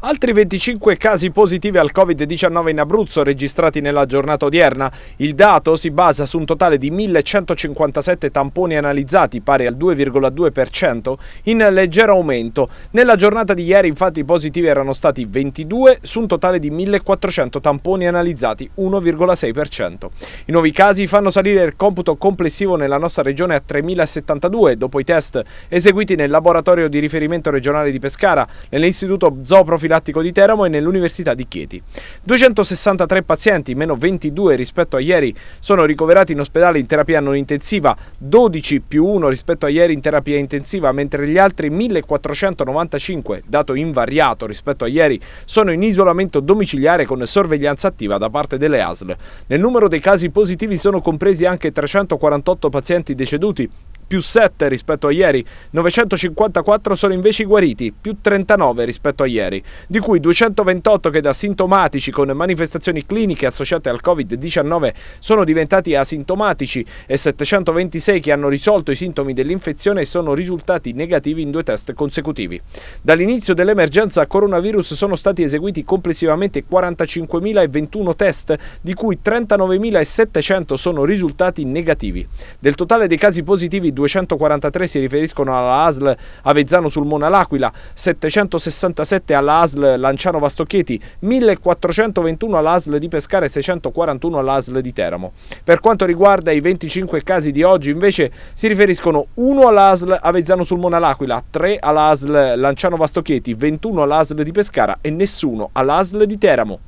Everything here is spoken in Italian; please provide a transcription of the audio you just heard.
Altri 25 casi positivi al Covid-19 in Abruzzo registrati nella giornata odierna. Il dato si basa su un totale di 1157 tamponi analizzati, pari al 2,2%, in leggero aumento. Nella giornata di ieri infatti i positivi erano stati 22 su un totale di 1400 tamponi analizzati, 1,6%. I nuovi casi fanno salire il computo complessivo nella nostra regione a 3072 dopo i test eseguiti nel laboratorio di riferimento regionale di Pescara, nell'istituto zooprofilattico profilattico di Teramo e nell'Università di Chieti. 263 pazienti, meno 22 rispetto a ieri, sono ricoverati in ospedale in terapia non intensiva, 12 più 1 rispetto a ieri in terapia intensiva, mentre gli altri 1495, dato invariato rispetto a ieri, sono in isolamento domiciliare con sorveglianza attiva da parte delle ASL. Nel numero dei casi positivi sono compresi anche 348 pazienti deceduti, più 7 rispetto a ieri, 954 sono invece i guariti, più 39 rispetto a ieri, di cui 228 che da sintomatici con manifestazioni cliniche associate al Covid-19 sono diventati asintomatici e 726 che hanno risolto i sintomi dell'infezione e sono risultati negativi in due test consecutivi. Dall'inizio dell'emergenza coronavirus sono stati eseguiti complessivamente 45.021 test, di cui 39.700 sono risultati negativi. Del totale dei casi positivi 243 si riferiscono alla ASL Avezzano sul Mona L'Aquila, 767 alla ASL Lanciano Vastocchieti, 1421 alla ASL di Pescara e 641 alla ASL di Teramo. Per quanto riguarda i 25 casi di oggi invece si riferiscono 1 alla ASL Avezzano Mona L'Aquila, 3 alla ASL Lanciano Vastocchieti, 21 alla ASL di Pescara e nessuno alla ASL di Teramo.